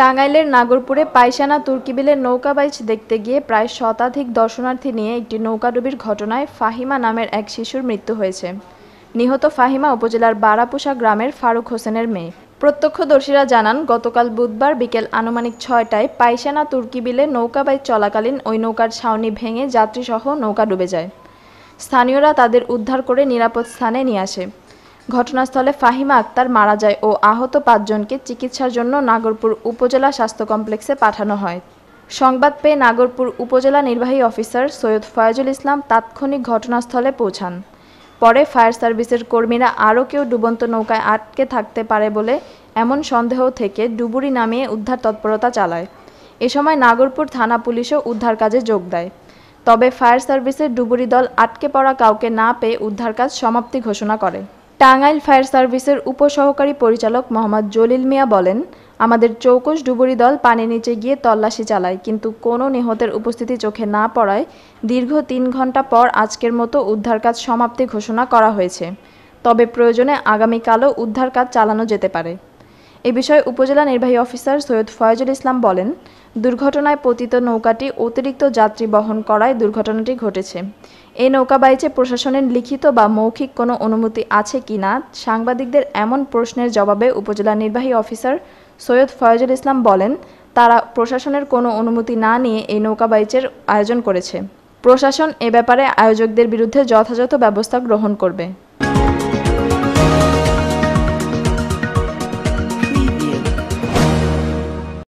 টাঙ্গাইলের নাগরপুরে পায়সানা তুর্কিবিলের নৌকা বাইচ দেখতে গিয়ে প্রায় শতাধিক দর্শনার্থী নিয়ে একটি নৌকাডুবির ঘটনায় ফাহিমা নামের এক শিশুর মৃত্যু হয়েছে নিহত ফাহিমা উপজেলার বারাপুষা গ্রামের ফারুক হোসেনের মেয়ে প্রত্যক্ষদর্শীরা জানান গতকাল বুধবার বিকেল আনুমানিক ছয়টায় পায়সানা তুর্কিবিলে নৌকা বাইচ চলাকালীন ওই নৌকার ছাউনি ভেঙে যাত্রীসহ নৌকা ডুবে যায় স্থানীয়রা তাদের উদ্ধার করে নিরাপদ স্থানে নিয়ে আসে ঘটনাস্থলে ফাহিমা আক্তার মারা যায় ও আহত পাঁচজনকে চিকিৎসার জন্য নাগরপুর উপজেলা স্বাস্থ্য কমপ্লেক্সে পাঠানো হয় সংবাদ পেয়ে নাগরপুর উপজেলা নির্বাহী অফিসার সৈয়দ ফয়াজুল ইসলাম তাৎক্ষণিক ঘটনাস্থলে পৌঁছান পরে ফায়ার সার্ভিসের কর্মীরা আরও কেউ ডুবন্ত নৌকায় আটকে থাকতে পারে বলে এমন সন্দেহ থেকে ডুবুরি নামিয়ে উদ্ধার তৎপরতা চালায় এ সময় নাগরপুর থানা পুলিশও উদ্ধার কাজে যোগ দেয় তবে ফায়ার সার্ভিসের ডুবুরি দল আটকে পড়া কাউকে না পেয়ে উদ্ধার কাজ সমাপ্তি ঘোষণা করে টাঙ্গাইল ফায়ার সার্ভিসের উপসহকারী পরিচালক মোহাম্মদ জলিল মিয়া বলেন আমাদের চৌকশ ডুবুরি দল পানির নিচে গিয়ে তল্লাশি চালায় কিন্তু কোনো নিহতের উপস্থিতি চোখে না পড়ায় দীর্ঘ তিন ঘন্টা পর আজকের মতো উদ্ধার কাজ সমাপ্তি ঘোষণা করা হয়েছে তবে প্রয়োজনে আগামীকালও উদ্ধার কাজ চালানো যেতে পারে এ বিষয়ে উপজেলা নির্বাহী অফিসার সৈয়দ ফয়জুল ইসলাম বলেন দুর্ঘটনায় পতিত নৌকাটি অতিরিক্ত যাত্রী বহন করায় দুর্ঘটনাটি ঘটেছে এই নৌকা বাইচে প্রশাসনের লিখিত বা মৌখিক কোনো অনুমতি আছে কি না সাংবাদিকদের এমন প্রশ্নের জবাবে উপজেলা নির্বাহী অফিসার সৈয়দ ফয়জুল ইসলাম বলেন তারা প্রশাসনের কোনো অনুমতি না নিয়ে এই নৌকা বাইচের আয়োজন করেছে প্রশাসন এ ব্যাপারে আয়োজকদের বিরুদ্ধে যথাযথ ব্যবস্থা গ্রহণ করবে